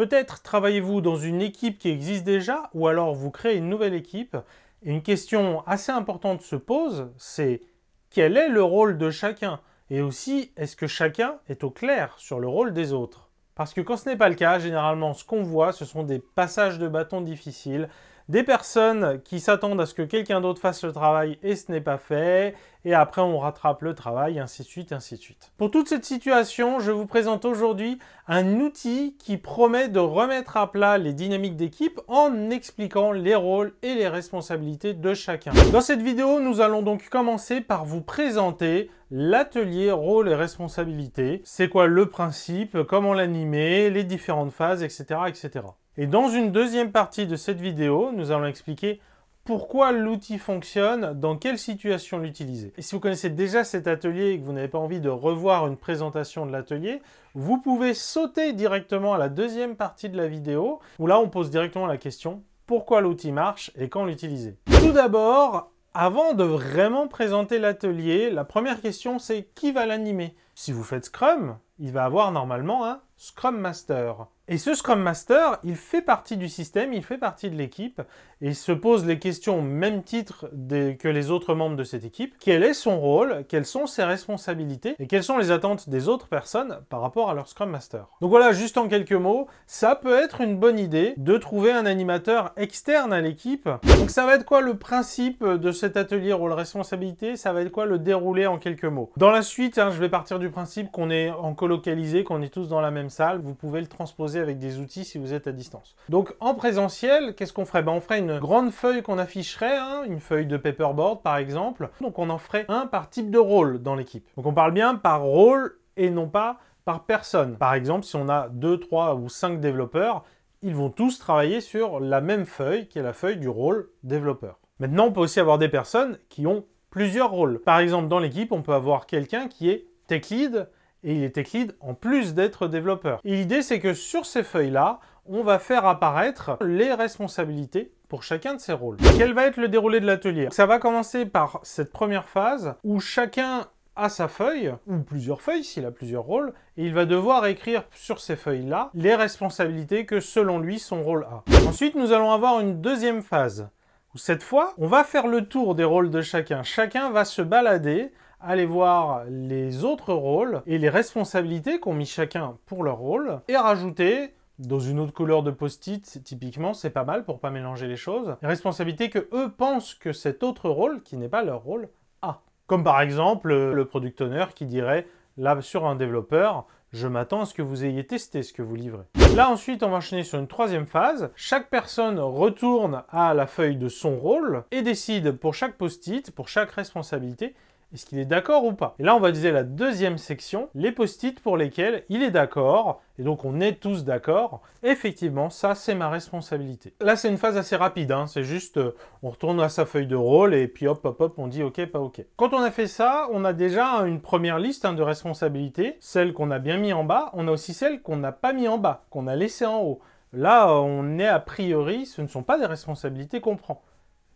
Peut-être travaillez-vous dans une équipe qui existe déjà ou alors vous créez une nouvelle équipe. Et une question assez importante se pose, c'est quel est le rôle de chacun Et aussi, est-ce que chacun est au clair sur le rôle des autres Parce que quand ce n'est pas le cas, généralement ce qu'on voit, ce sont des passages de bâton difficiles, des personnes qui s'attendent à ce que quelqu'un d'autre fasse le travail et ce n'est pas fait, et après on rattrape le travail, ainsi de suite, ainsi de suite. Pour toute cette situation, je vous présente aujourd'hui un outil qui promet de remettre à plat les dynamiques d'équipe en expliquant les rôles et les responsabilités de chacun. Dans cette vidéo, nous allons donc commencer par vous présenter l'atelier rôle et responsabilités. C'est quoi le principe, comment l'animer, les différentes phases, etc. etc. Et dans une deuxième partie de cette vidéo, nous allons expliquer pourquoi l'outil fonctionne, dans quelle situation l'utiliser. Et si vous connaissez déjà cet atelier et que vous n'avez pas envie de revoir une présentation de l'atelier, vous pouvez sauter directement à la deuxième partie de la vidéo, où là on pose directement la question pourquoi l'outil marche et quand l'utiliser. Tout d'abord, avant de vraiment présenter l'atelier, la première question c'est qui va l'animer Si vous faites Scrum, il va avoir normalement un Scrum Master. Et ce Scrum Master, il fait partie du système, il fait partie de l'équipe, et il se pose les questions au même titre que les autres membres de cette équipe. Quel est son rôle Quelles sont ses responsabilités Et quelles sont les attentes des autres personnes par rapport à leur Scrum Master Donc voilà, juste en quelques mots, ça peut être une bonne idée de trouver un animateur externe à l'équipe. Donc ça va être quoi le principe de cet atelier rôle-responsabilité Ça va être quoi le déroulé en quelques mots Dans la suite, hein, je vais partir du principe qu'on est en colocalisé, qu'on est tous dans la même salle. Vous pouvez le transposer avec des outils si vous êtes à distance. Donc en présentiel, qu'est-ce qu'on ferait ben, On ferait une grande feuille qu'on afficherait, hein, une feuille de paperboard par exemple. Donc on en ferait un par type de rôle dans l'équipe. Donc on parle bien par rôle et non pas par personne. Par exemple, si on a 2, 3 ou 5 développeurs, ils vont tous travailler sur la même feuille qui est la feuille du rôle développeur. Maintenant, on peut aussi avoir des personnes qui ont plusieurs rôles. Par exemple, dans l'équipe, on peut avoir quelqu'un qui est tech lead, et il est tech en plus d'être développeur. Et l'idée, c'est que sur ces feuilles-là, on va faire apparaître les responsabilités pour chacun de ces rôles. Quel va être le déroulé de l'atelier Ça va commencer par cette première phase où chacun a sa feuille, ou plusieurs feuilles s'il a plusieurs rôles, et il va devoir écrire sur ces feuilles-là les responsabilités que selon lui son rôle a. Ensuite, nous allons avoir une deuxième phase, où cette fois, on va faire le tour des rôles de chacun. Chacun va se balader aller voir les autres rôles et les responsabilités qu'ont mis chacun pour leur rôle, et rajouter dans une autre couleur de post-it, typiquement, c'est pas mal pour pas mélanger les choses. Les responsabilités que eux pensent que cet autre rôle, qui n'est pas leur rôle, a. Comme par exemple euh, le product owner qui dirait, là sur un développeur, je m'attends à ce que vous ayez testé ce que vous livrez. Là ensuite, on va enchaîner sur une troisième phase. Chaque personne retourne à la feuille de son rôle et décide pour chaque post-it, pour chaque responsabilité, est-ce qu'il est, d'accord ou pas Et là, on va viser la deuxième section, les post-it pour lesquels il est d'accord, et donc on est tous d'accord. Effectivement, ça, c'est ma responsabilité. Là, c'est une phase assez rapide, hein. c'est juste, euh, on retourne à sa feuille de rôle, et puis hop, hop, hop, on dit ok, pas ok. Quand on a fait ça, on a déjà une première liste hein, de responsabilités, celle qu'on a bien mis en bas, on a aussi celle qu'on n'a pas mis en bas, qu'on a laissée en haut. Là, on est a priori, ce ne sont pas des responsabilités qu'on prend.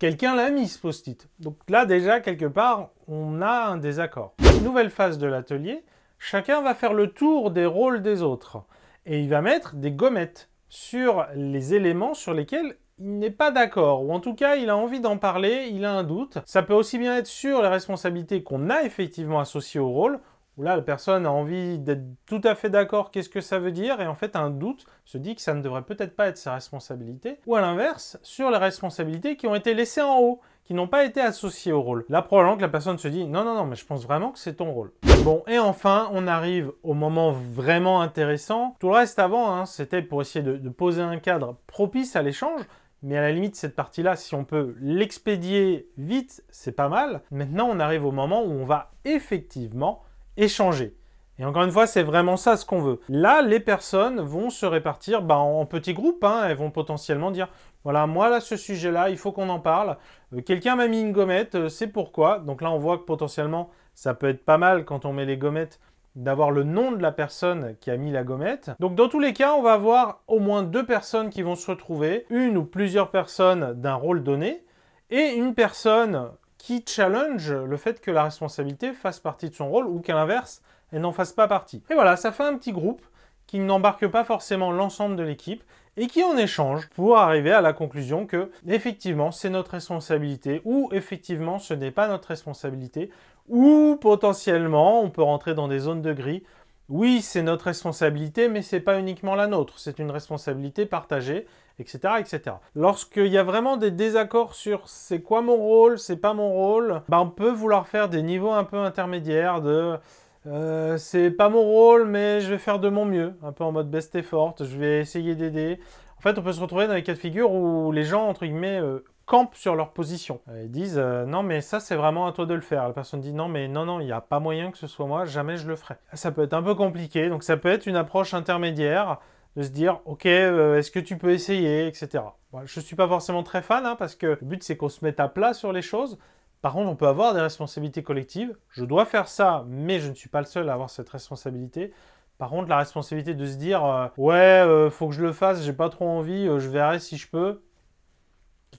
Quelqu'un l'a mis ce post-it. Donc là déjà, quelque part, on a un désaccord. Nouvelle phase de l'atelier, chacun va faire le tour des rôles des autres. Et il va mettre des gommettes sur les éléments sur lesquels il n'est pas d'accord, ou en tout cas il a envie d'en parler, il a un doute. Ça peut aussi bien être sur les responsabilités qu'on a effectivement associées au rôle, où là, la personne a envie d'être tout à fait d'accord qu'est-ce que ça veut dire, et en fait, un doute se dit que ça ne devrait peut-être pas être sa responsabilité, ou à l'inverse, sur les responsabilités qui ont été laissées en haut, qui n'ont pas été associées au rôle. Là, probablement que la personne se dit non, non, non, mais je pense vraiment que c'est ton rôle. Bon, et enfin, on arrive au moment vraiment intéressant. Tout le reste avant, hein, c'était pour essayer de, de poser un cadre propice à l'échange, mais à la limite, cette partie-là, si on peut l'expédier vite, c'est pas mal. Maintenant, on arrive au moment où on va effectivement échanger. Et encore une fois, c'est vraiment ça ce qu'on veut. Là, les personnes vont se répartir bah, en petits groupes. Hein. elles vont potentiellement dire, voilà, moi là, ce sujet-là, il faut qu'on en parle. Euh, quelqu'un m'a mis une gommette, euh, c'est pourquoi. Donc là, on voit que potentiellement, ça peut être pas mal quand on met les gommettes d'avoir le nom de la personne qui a mis la gommette. Donc dans tous les cas, on va avoir au moins deux personnes qui vont se retrouver, une ou plusieurs personnes d'un rôle donné, et une personne qui challenge le fait que la responsabilité fasse partie de son rôle ou qu'à l'inverse, elle n'en fasse pas partie. Et voilà, ça fait un petit groupe qui n'embarque pas forcément l'ensemble de l'équipe et qui en échange pour arriver à la conclusion que effectivement c'est notre responsabilité ou effectivement ce n'est pas notre responsabilité ou potentiellement on peut rentrer dans des zones de gris. Oui, c'est notre responsabilité mais ce n'est pas uniquement la nôtre, c'est une responsabilité partagée etc. etc. Lorsqu'il y a vraiment des désaccords sur c'est quoi mon rôle, c'est pas mon rôle, bah, on peut vouloir faire des niveaux un peu intermédiaires de... Euh, c'est pas mon rôle, mais je vais faire de mon mieux, un peu en mode best effort, je vais essayer d'aider. En fait, on peut se retrouver dans les cas de figure où les gens, entre guillemets, euh, campent sur leur position. Euh, ils disent non mais ça c'est vraiment à toi de le faire. La personne dit non mais non non il n'y a pas moyen que ce soit moi, jamais je le ferai. Ça peut être un peu compliqué donc ça peut être une approche intermédiaire de se dire ok euh, est-ce que tu peux essayer etc. je ne suis pas forcément très fan hein, parce que le but c'est qu'on se mette à plat sur les choses. Par contre on peut avoir des responsabilités collectives. Je dois faire ça mais je ne suis pas le seul à avoir cette responsabilité. Par contre la responsabilité de se dire euh, ouais il euh, faut que je le fasse j'ai pas trop envie je verrai si je peux.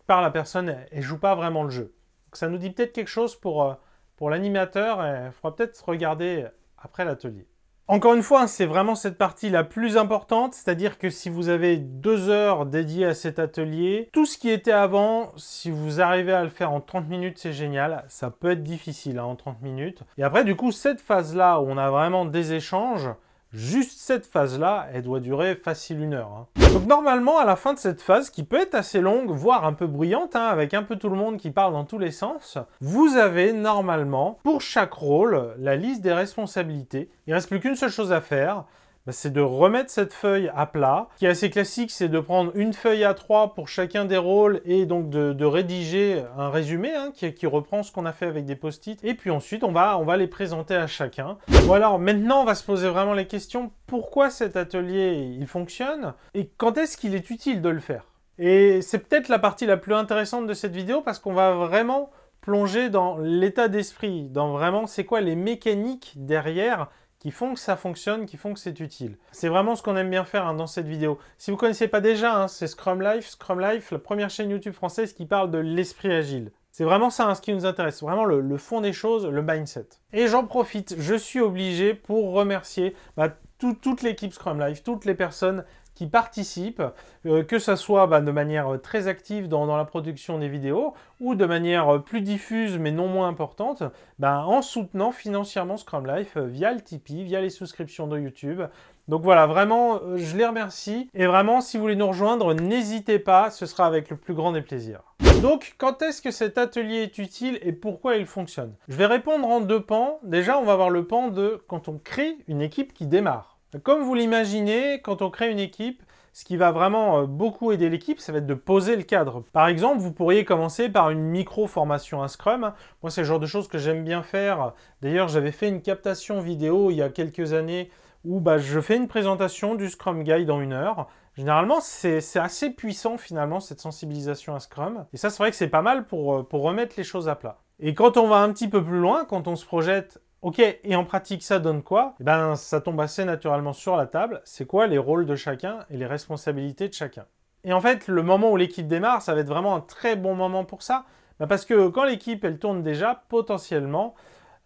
par la personne elle, joue pas vraiment le jeu. ça nous dit peut-être quelque chose pour, pour l'animateur. Il faudra peut-être regarder après l'atelier. Encore une fois, hein, c'est vraiment cette partie la plus importante, c'est-à-dire que si vous avez deux heures dédiées à cet atelier, tout ce qui était avant, si vous arrivez à le faire en 30 minutes, c'est génial. Ça peut être difficile hein, en 30 minutes. Et après, du coup, cette phase-là où on a vraiment des échanges, Juste cette phase-là, elle doit durer facile une heure. Hein. Donc normalement, à la fin de cette phase, qui peut être assez longue, voire un peu bruyante, hein, avec un peu tout le monde qui parle dans tous les sens, vous avez normalement, pour chaque rôle, la liste des responsabilités. Il ne reste plus qu'une seule chose à faire, bah, c'est de remettre cette feuille à plat. qui est assez classique, c'est de prendre une feuille à trois pour chacun des rôles et donc de, rédiger un résumé hein, qui, reprend ce qu'on a fait avec des post-it. Et puis ensuite, on va, les présenter à chacun. Voilà. maintenant, on va se poser vraiment la question Pourquoi cet atelier, il fonctionne Et quand est-ce qu'il est utile de le faire Et c'est peut-être la partie la plus intéressante de cette vidéo parce qu'on va vraiment plonger dans l'état d'esprit, dans vraiment c'est quoi les mécaniques derrière qui font que ça fonctionne, qui font que c'est utile. C'est vraiment ce qu'on aime bien faire hein, dans cette vidéo. Si vous ne connaissez pas déjà, hein, c'est Scrum Life. Scrum Life, la première chaîne YouTube française qui parle de l'esprit agile. C'est vraiment ça hein, ce qui nous intéresse, vraiment le, fond des choses, le mindset. Et j'en profite, je suis obligé pour remercier bah, toute l'équipe Scrum Life, toutes les personnes qui participent, euh, que ce soit bah, de manière euh, très active dans, la production des vidéos ou de manière euh, plus diffuse mais non moins importante, bah, en soutenant financièrement Scrum Life via le Tipeee, via les souscriptions de YouTube. Donc voilà, vraiment, je les remercie. Et vraiment, si vous voulez nous rejoindre, n'hésitez pas, ce sera avec le plus grand des plaisirs. Donc, quand est-ce que cet atelier est utile et pourquoi il fonctionne Je vais répondre en deux pans. Déjà, on va voir le pan de quand on crée une équipe qui démarre. Comme vous l'imaginez, quand on crée une équipe, ce qui va vraiment euh, beaucoup aider l'équipe, ça va être de poser le cadre. Par exemple, vous pourriez commencer par une micro-formation à Scrum. Moi, c'est le genre de choses que j'aime bien faire. D'ailleurs, j'avais fait une captation vidéo il y a quelques années où bah, je fais une présentation du Scrum Guide dans une heure. Généralement, c'est assez puissant finalement cette sensibilisation à Scrum. Et ça, c'est vrai que c'est pas mal pour, euh, pour remettre les choses à plat. Et quand on va un petit peu plus loin, quand on se projette Ok, et en pratique, ça donne quoi eh Ben, ça tombe assez naturellement sur la table. C'est quoi les rôles de chacun et les responsabilités de chacun Et en fait, le moment où l'équipe démarre, ça va être vraiment un très bon moment pour ça. Bah, parce que quand l'équipe, elle tourne déjà, potentiellement,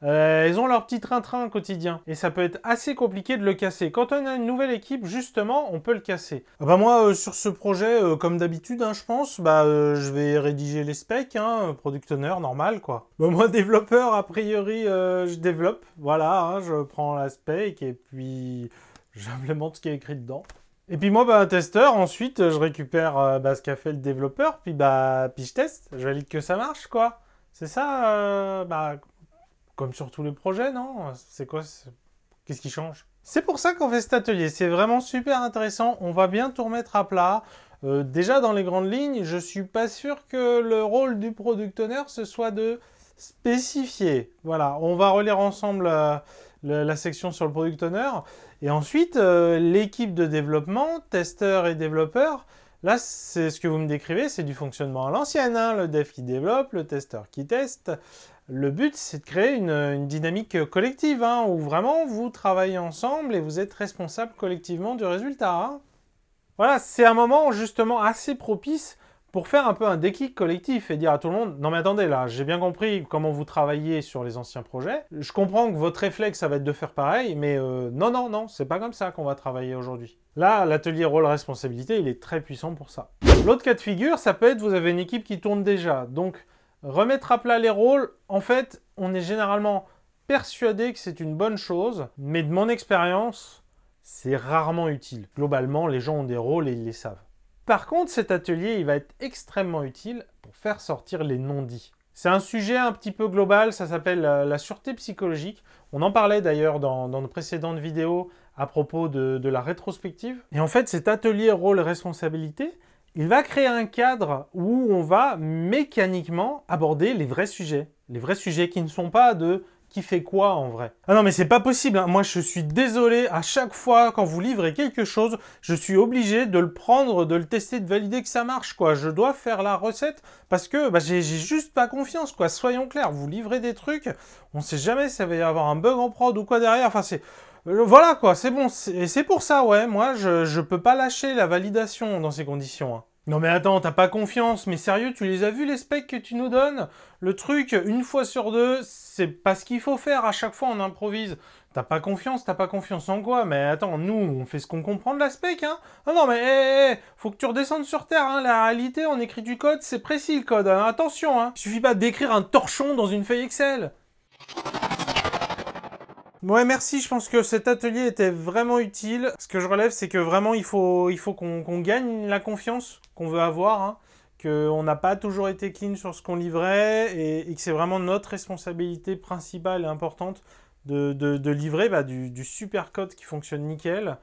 euh, ils ont leur petit train-train quotidien. Et ça peut être assez compliqué de le casser. Quand on a une nouvelle équipe, justement, on peut le casser. Ah bah moi, euh, sur ce projet, euh, comme d'habitude, hein, je pense, bah, euh, je vais rédiger les specs, hein, product owner, normal, quoi. moi, développeur, a priori, je développe. Voilà, hein, je prends la spec et puis j'implémente ce qui est écrit dedans. Et puis moi, bah, testeur, ensuite, je récupère bah, ce qu'a fait le développeur, puis, je bah, teste, je valide que ça marche, quoi. C'est ça, bah, comme sur tous les projets, non C'est quoi Qu'est-ce qui change C'est pour ça qu'on fait cet atelier. C'est vraiment super intéressant. On va bien tout remettre à plat. Euh, déjà, dans les grandes lignes, je suis pas sûr que le rôle du product owner, ce soit de spécifier. Voilà, on va relire ensemble euh, la section sur le product owner. Et ensuite, euh, l'équipe de développement, testeurs et développeurs, Là, c'est ce que vous me décrivez, c'est du fonctionnement à l'ancienne. Hein. le dev qui développe, le testeur qui teste, le but, c'est de créer une, dynamique collective, hein, où vraiment vous travaillez ensemble et vous êtes responsable collectivement du résultat. Hein. Voilà, c'est un moment justement assez propice pour faire un peu un déclic collectif et dire à tout le monde non mais attendez là j'ai bien compris comment vous travaillez sur les anciens projets je comprends que votre réflexe ça va être de faire pareil mais euh, non non non c'est pas comme ça qu'on va travailler aujourd'hui là l'atelier rôle responsabilité il est très puissant pour ça l'autre cas de figure ça peut être vous avez une équipe qui tourne déjà donc Remettre à plat les rôles, en fait, on est généralement persuadé que c'est une bonne chose, mais de mon expérience, c'est rarement utile. Globalement, les gens ont des rôles et ils les savent. Par contre, cet atelier, il va être extrêmement utile pour faire sortir les non-dits. C'est un sujet un petit peu global, ça s'appelle euh, la sûreté psychologique. On en parlait d'ailleurs dans, nos précédentes vidéos à propos de, de la rétrospective. Et en fait, cet atelier rôle-responsabilité, il va créer un cadre où on va mécaniquement aborder les vrais sujets. Les vrais sujets qui ne sont pas de qui fait quoi en vrai. Ah non mais c'est pas possible, hein. moi je suis désolé, à chaque fois quand vous livrez quelque chose, je suis obligé de le prendre, de le tester, de valider que ça marche quoi. Je dois faire la recette parce que bah, j'ai juste pas confiance quoi, soyons clairs, vous livrez des trucs, on ne sait jamais si ça va y avoir un bug en prod ou quoi derrière, enfin c'est... Euh, voilà quoi, c'est bon. Et c'est pour ça, ouais, moi je, peux pas lâcher la validation dans ces conditions. Hein. Non mais attends, t'as pas confiance, mais sérieux, tu les as vus les specs que tu nous donnes Le truc, une fois sur deux, c'est pas ce qu'il faut faire, à chaque fois on improvise. T'as pas confiance, t'as pas confiance en quoi Mais attends, nous, on fait ce qu'on comprend de la spec, hein ah non mais, hé, eh, hé, eh, eh, faut que tu redescendes sur terre, hein La réalité, on écrit du code, c'est précis le code, hein. attention, hein Il suffit pas d'écrire un torchon dans une feuille Excel Ouais, merci. Je pense que cet atelier était vraiment utile. Ce que je relève, c'est que vraiment, il faut, il faut qu'on gagne la confiance qu'on veut avoir, hein, qu'on n'a pas toujours été clean sur ce qu'on livrait et, que c'est vraiment notre responsabilité principale et importante de, livrer bah, du, super code qui fonctionne nickel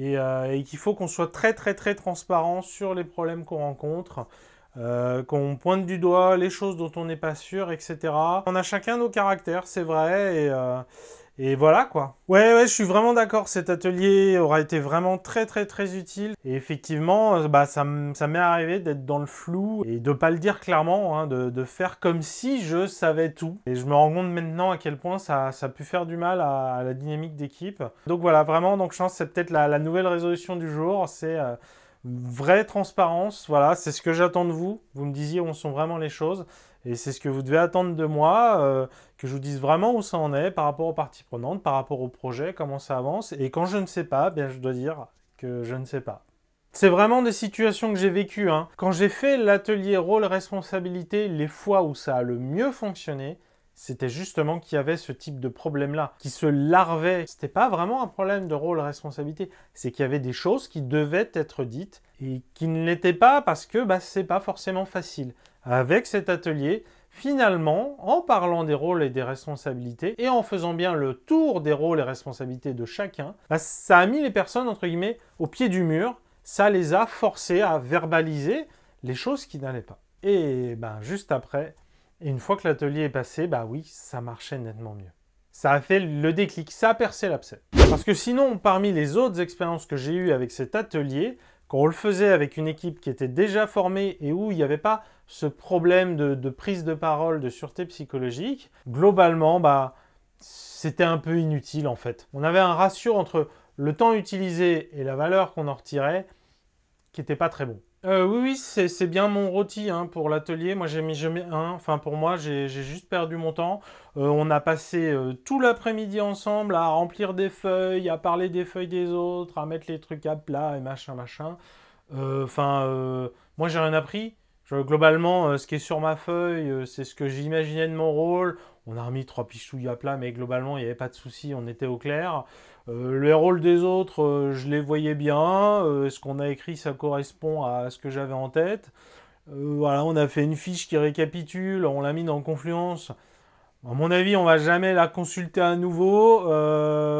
euh, et, qu'il faut qu'on soit très, très, très transparent sur les problèmes qu'on rencontre. Euh, qu'on pointe du doigt les choses dont on n'est pas sûr, etc. On a chacun nos caractères, c'est vrai, et, euh, et voilà quoi. Ouais, ouais, je suis vraiment d'accord. Cet atelier aura été vraiment très, très, très utile. Et effectivement, euh, bah, ça, m'est arrivé d'être dans le flou et de pas le dire clairement, hein, de, faire comme si je savais tout. Et je me rends compte maintenant à quel point ça, ça a pu faire du mal à, la dynamique d'équipe. Donc voilà, vraiment, donc je pense que c'est peut-être la, nouvelle résolution du jour. C'est. Euh, vraie transparence, voilà, c'est ce que j'attends de vous. Vous me disiez où sont vraiment les choses. Et c'est ce que vous devez attendre de moi, euh, que je vous dise vraiment où ça en est par rapport aux parties prenantes, par rapport au projet, comment ça avance. Et quand je ne sais pas, bien, je dois dire que je ne sais pas. C'est vraiment des situations que j'ai vécues. Hein. Quand j'ai fait l'atelier rôle-responsabilité, les fois où ça a le mieux fonctionné, c'était justement qu'il y avait ce type de problème-là, qui se larvait. n'était pas vraiment un problème de rôle-responsabilité, c'est qu'il y avait des choses qui devaient être dites et qui ne l'étaient pas parce que bah, c'est pas forcément facile. Avec cet atelier, Finalement, en parlant des rôles et des responsabilités, et en faisant bien le tour des rôles et responsabilités de chacun, bah, ça a mis les personnes, entre guillemets, au pied du mur, ça les a forcés à verbaliser les choses qui n'allaient pas. Et ben, juste après, une fois que l'atelier est passé, bah oui, ça marchait nettement mieux. Ça a fait le déclic, ça a percé l'abcès. Parce que sinon, parmi les autres expériences que j'ai eues avec cet atelier, quand on le faisait avec une équipe qui était déjà formée et où il n'y avait pas ce problème de, prise de parole, de sûreté psychologique, globalement, bah, c'était un peu inutile en fait. On avait un ratio entre le temps utilisé et la valeur qu'on en retirait qui n'était pas très bon. Euh, oui, oui, c'est bien mon rôti hein, pour l'atelier. Moi, j'ai mis mis un. Enfin, pour moi, j'ai juste perdu mon temps. Euh, on a passé euh, tout l'après-midi ensemble à remplir des feuilles, à parler des feuilles des autres, à mettre les trucs à plat et machin, machin. Enfin, moi, j'ai rien appris globalement, euh, ce qui est sur ma feuille, euh, c'est ce que j'imaginais de mon rôle. On a remis trois pichouilles à plat, mais globalement, il n'y avait pas de souci, on était au clair. Euh, les rôles des autres, je les voyais bien. est ce qu'on a écrit, ça correspond à ce que j'avais en tête. voilà, on a fait une fiche qui récapitule, on l'a mis dans Confluence. À mon avis, on va jamais la consulter à nouveau.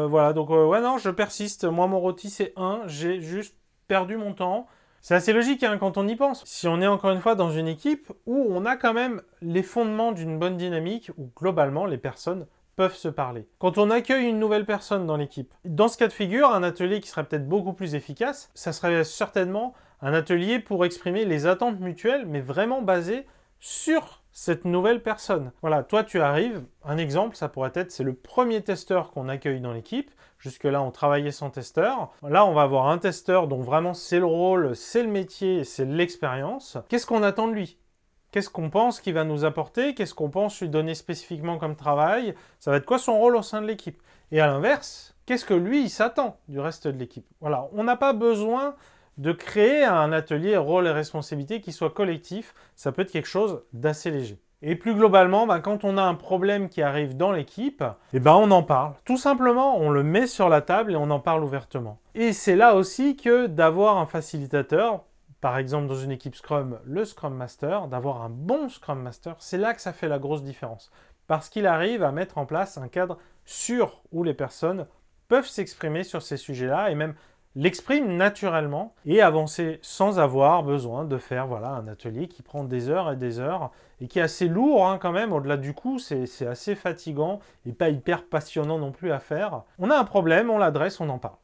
voilà, donc ouais, non, je persiste. Moi, mon rôti, c'est 1. J'ai juste perdu mon temps. C'est assez logique hein, quand on y pense. Si on est encore une fois dans une équipe où on a quand même les fondements d'une bonne dynamique, où globalement les personnes peuvent se parler. Quand on accueille une nouvelle personne dans l'équipe, dans ce cas de figure, un atelier qui serait peut-être beaucoup plus efficace, ça serait certainement un atelier pour exprimer les attentes mutuelles, mais vraiment basé sur cette nouvelle personne. Voilà, toi tu arrives, un exemple, ça pourrait être, c'est le premier testeur qu'on accueille dans l'équipe. Jusque-là, on travaillait sans testeur. Là, on va avoir un testeur dont vraiment c'est le rôle, c'est le métier, c'est l'expérience. Qu'est-ce qu'on attend de lui Qu'est-ce qu'on pense qu'il va nous apporter Qu'est-ce qu'on pense lui donner spécifiquement comme travail Ça va être quoi son rôle au sein de l'équipe Et à l'inverse, qu'est-ce que lui, il s'attend du reste de l'équipe Voilà, on n'a pas besoin de créer un atelier rôle et responsabilité qui soit collectif. Ça peut être quelque chose d'assez léger. Et plus globalement, ben, quand on a un problème qui arrive dans l'équipe, eh ben, on en parle. Tout simplement, on le met sur la table et on en parle ouvertement. Et c'est là aussi que d'avoir un facilitateur, par exemple dans une équipe Scrum, le Scrum Master, d'avoir un bon Scrum Master, c'est là que ça fait la grosse différence. Parce qu'il arrive à mettre en place un cadre sûr où les personnes peuvent s'exprimer sur ces sujets-là et même l'exprime naturellement et avancer sans avoir besoin de faire voilà, un atelier qui prend des heures et des heures et qui est assez lourd hein, quand même, au-delà du coup, c'est assez fatigant et pas hyper passionnant non plus à faire. On a un problème, on l'adresse, on en parle.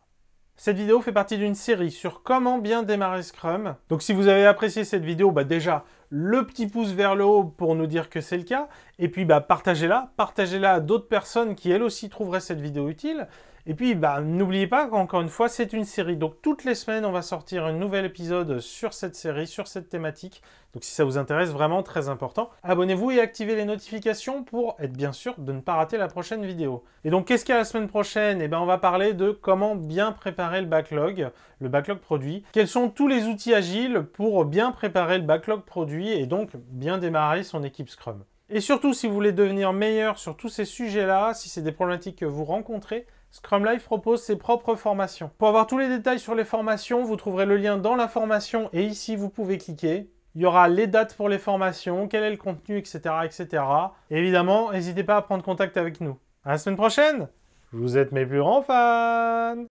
Cette vidéo fait partie d'une série sur comment bien démarrer Scrum. Donc si vous avez apprécié cette vidéo, bah déjà, le petit pouce vers le haut pour nous dire que c'est le cas. Et puis bah, partagez-la, partagez-la à d'autres personnes qui elles aussi trouveraient cette vidéo utile. Et puis, bah, n'oubliez pas qu'encore une fois, c'est une série. Donc, toutes les semaines, on va sortir un nouvel épisode sur cette série, sur cette thématique. Donc, si ça vous intéresse, vraiment très important. Abonnez-vous et activez les notifications pour être bien sûr de ne pas rater la prochaine vidéo. Et donc, qu'est-ce qu'il y a la semaine prochaine Eh bien, on va parler de comment bien préparer le backlog, le backlog produit. Quels sont tous les outils agiles pour bien préparer le backlog produit et donc bien démarrer son équipe Scrum. Et surtout, si vous voulez devenir meilleur sur tous ces sujets-là, si c'est des problématiques que vous rencontrez, Scrum Life propose ses propres formations. Pour avoir tous les détails sur les formations, vous trouverez le lien dans la formation et ici vous pouvez cliquer. Il y aura les dates pour les formations, quel est le contenu, etc. etc. évidemment, n'hésitez pas à prendre contact avec nous. À la semaine prochaine Vous êtes mes plus grands fans